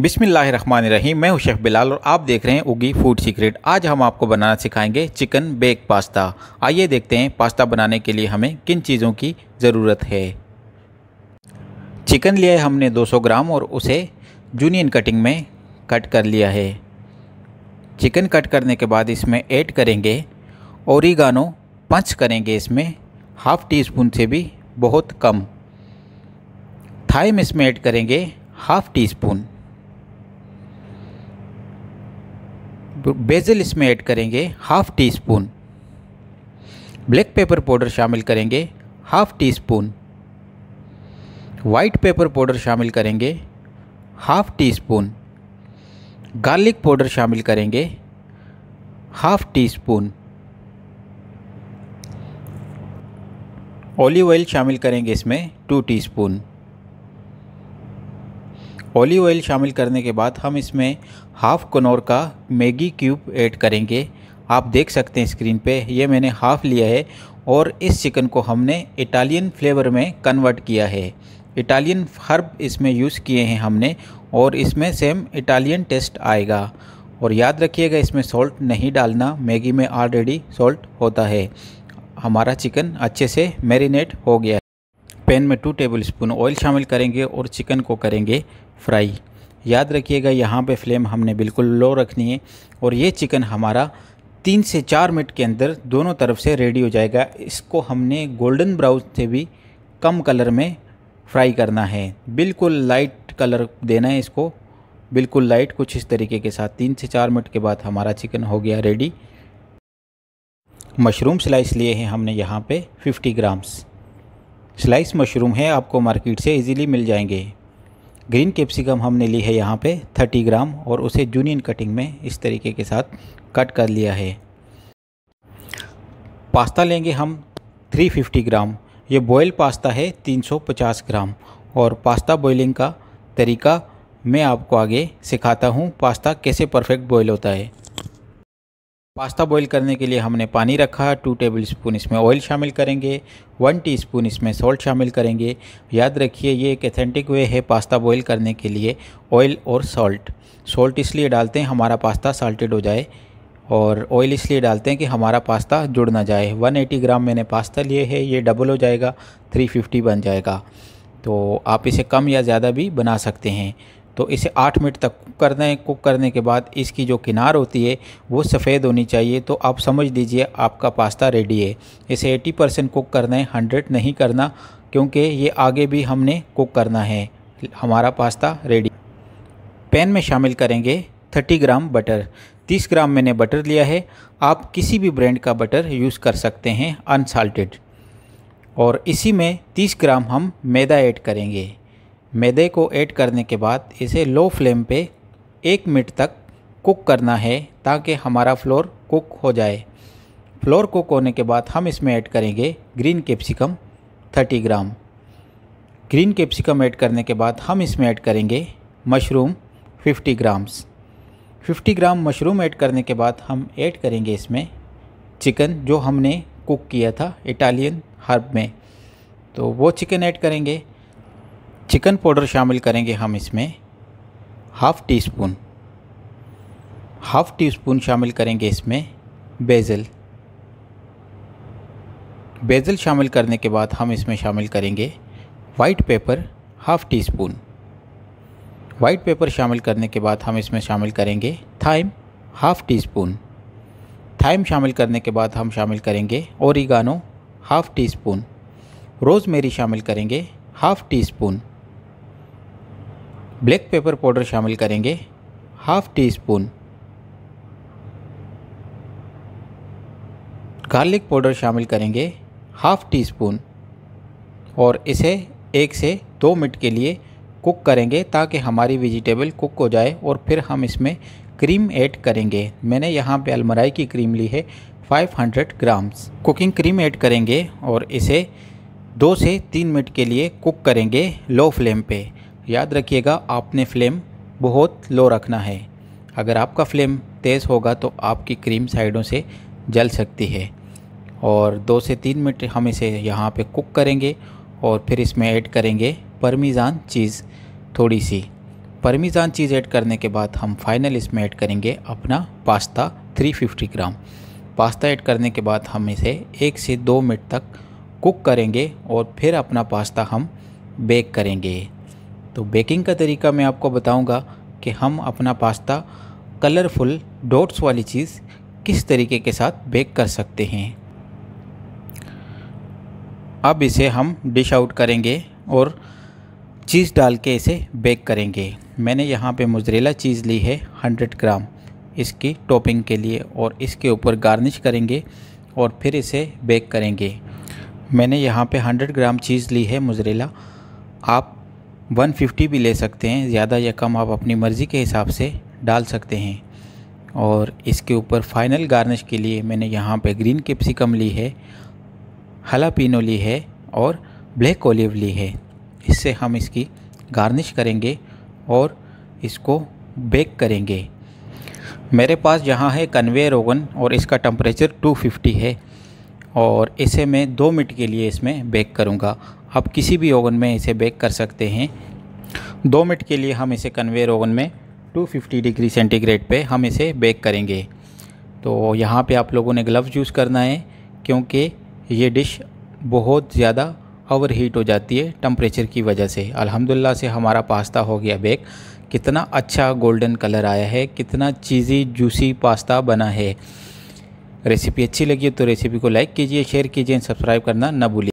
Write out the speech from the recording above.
बिसमीम मैं शेफ़ बिलाल और आप देख रहे हैं उगी फूड सीक्रेट आज हम आपको बनाना सिखाएंगे चिकन बेक पास्ता आइए देखते हैं पास्ता बनाने के लिए हमें किन चीज़ों की ज़रूरत है चिकन लिया है हमने 200 ग्राम और उसे जूनियन कटिंग में कट कर लिया है चिकन कट करने के बाद इसमें ऐड करेंगे औरिगानो पंच करेंगे इसमें हाफ़ टी स्पून से भी बहुत कम थाइम इसमें ऐड करेंगे हाफ़ टी स्पून बेजल इसमें ऐड करेंगे half teaspoon black pepper powder शामिल करेंगे half teaspoon white pepper powder शामिल करेंगे half teaspoon garlic powder शामिल करेंगे half teaspoon olive oil शामिल करेंगे इसमें टू टीस्पून ऑलिव ऑयल शामिल करने के बाद हम इसमें हाफ़ कनौर का मैगी क्यूब ऐड करेंगे आप देख सकते हैं स्क्रीन पे ये मैंने हाफ़ लिया है और इस चिकन को हमने इटालियन फ्लेवर में कन्वर्ट किया है इटालियन हर्ब इसमें यूज़ किए हैं हमने और इसमें सेम इटालियन टेस्ट आएगा और याद रखिएगा इसमें सॉल्ट नहीं डालना मैगी में ऑलरेडी सॉल्ट होता है हमारा चिकन अच्छे से मैरिनेट हो गया है पैन में टू टेबल स्पून ऑयल शामिल करेंगे और चिकन को करेंगे फ्राई याद रखिएगा यहाँ पे फ्लेम हमने बिल्कुल लो रखनी है और ये चिकन हमारा तीन से चार मिनट के अंदर दोनों तरफ से रेडी हो जाएगा इसको हमने गोल्डन ब्राउन से भी कम कलर में फ्राई करना है बिल्कुल लाइट कलर देना है इसको बिल्कुल लाइट कुछ इस तरीके के साथ तीन से चार मिनट के बाद हमारा चिकन हो गया रेडी मशरूम स्लाइस लिए हैं हमने यहाँ पे 50 ग्राम्स स्लाइस मशरूम है आपको मार्केट से इजीली मिल जाएंगे ग्रीन कैप्सिकम हमने ली है यहाँ पे 30 ग्राम और उसे जूनियन कटिंग में इस तरीके के साथ कट कर लिया है पास्ता लेंगे हम 350 ग्राम ये बॉयल पास्ता है 350 ग्राम और पास्ता बॉइलिंग का तरीका मैं आपको आगे सिखाता हूँ पास्ता कैसे परफेक्ट बॉयल होता है पास्ता बॉईल करने के लिए हमने पानी रखा टू टेबल स्पून इसमें ऑयल शामिल करेंगे वन टीस्पून इसमें सॉल्ट शामिल करेंगे याद रखिए ये एक एथेंटिक वे है पास्ता बॉईल करने के लिए ऑयल और सॉल्ट सॉल्ट इसलिए डालते हैं हमारा पास्ता साल्टेड हो जाए और ऑयल इसलिए डालते हैं कि हमारा पास्ता जुड़ ना जाए वन ग्राम मैंने पास्ता लिए है ये डबल हो जाएगा थ्री बन जाएगा तो आप इसे कम या ज़्यादा भी बना सकते हैं तो इसे आठ मिनट तक कुक दें कुक करने के बाद इसकी जो किनार होती है वो सफ़ेद होनी चाहिए तो आप समझ लीजिए आपका पास्ता रेडी है इसे एटी परसेंट कुक करना है हंड्रेड नहीं करना क्योंकि ये आगे भी हमने कुक करना है हमारा पास्ता रेडी पैन में शामिल करेंगे 30 ग्राम बटर 30 ग्राम मैंने बटर लिया है आप किसी भी ब्रांड का बटर यूज़ कर सकते हैं अनसाल्टेड और इसी में 30 ग्राम हम मैदा ऐड करेंगे मैदे को ऐड करने के बाद इसे लो फ्लेम पे एक मिनट तक कुक करना है ताकि हमारा फ्लोर कुक हो जाए फ्लोर कुक होने के बाद हम इसमें ऐड करेंगे green capsicum 30 gram green capsicum add करने के बाद हम इसमें ऐड करेंगे mushroom 50 grams 50 gram mushroom add करने के बाद हम ऐड करेंगे इसमें चिकन जो हमने कुक किया था इटालियन हर्ब में तो वो चिकन ऐड करेंगे चिकन पाउडर शामिल करेंगे हम इसमें half teaspoon half teaspoon शामिल करेंगे इसमें बेज़ल बेज़ल शामिल करने के बाद हम इसमें शामिल करेंगे white pepper half teaspoon white pepper शामिल करने के बाद हम इसमें शामिल करेंगे thyme half teaspoon thyme शामिल करने के बाद हम शामिल करेंगे oregano half teaspoon rosemary शामिल करेंगे half teaspoon black pepper powder शामिल करेंगे half teaspoon garlic powder शामिल करेंगे हाफ टी स्पून और इसे एक से दो मिनट के लिए कुक करेंगे ताकि हमारी वेजिटेबल कुक हो जाए और फिर हम इसमें क्रीम ऐड करेंगे मैंने यहाँ पे अलमराई की क्रीम ली है 500 ग्राम्स कुकिंग क्रीम ऐड करेंगे और इसे दो से तीन मिनट के लिए कुक करेंगे लो फ्लेम पे याद रखिएगा आपने फ्लेम बहुत लो रखना है अगर आपका फ्लेम तेज़ होगा तो आपकी क्रीम साइडों से जल सकती है और दो से तीन मिनट हम इसे यहाँ पे कुक करेंगे और फिर इसमें ऐड करेंगे परमीज़ान चीज़ थोड़ी सी परमीज़ान चीज़ ऐड करने के बाद हम फाइनल इसमें ऐड करेंगे अपना पास्ता 350 ग्राम पास्ता ऐड करने के बाद हम इसे एक से दो मिनट तक कुक करेंगे और फिर अपना पास्ता हम बेक करेंगे तो बेकिंग का तरीका मैं आपको बताऊंगा कि हम अपना पास्ता कलरफुल डॉट्स वाली चीज़ किस तरीके के साथ बेक कर सकते हैं अब इसे हम डिश आउट करेंगे और चीज़ डाल के इसे बेक करेंगे मैंने यहाँ पे मुजरेला चीज़ ली है 100 ग्राम इसकी टॉपिंग के लिए और इसके ऊपर गार्निश करेंगे और फिर इसे बेक करेंगे मैंने यहाँ पे 100 ग्राम चीज़ ली है मुजरेला आप 150 भी ले सकते हैं ज़्यादा या कम आप अपनी मर्ज़ी के हिसाब से डाल सकते हैं और इसके ऊपर फाइनल गार्निश के लिए मैंने यहाँ पे ग्रीन कैप्सिकम ली है हला पीनो ली है और ब्लैक ओलिव ली है इससे हम इसकी गार्निश करेंगे और इसको बेक करेंगे मेरे पास यहाँ है कन्वेयर ओवन और इसका टम्परेचर 250 है और इसे मैं दो मिनट के लिए इसमें बेक करूँगा आप किसी भी ओवन में इसे बेक कर सकते हैं दो मिनट के लिए हम इसे कन्वेयर ओवन में 250 डिग्री सेंटीग्रेड पे हम इसे बेक करेंगे तो यहाँ पे आप लोगों ने ग्लव्स यूज़ करना है क्योंकि ये डिश बहुत ज़्यादा ओवर हीट हो जाती है टम्परेचर की वजह से अल्हम्दुलिल्लाह से हमारा पास्ता हो गया बेक कितना अच्छा गोल्डन कलर आया है कितना चीज़ी जूसी पास्ता बना है रेसिपी अच्छी लगी तो रेसिपी को लाइक कीजिए शेयर कीजिए सब्सक्राइब करना ना भूलिए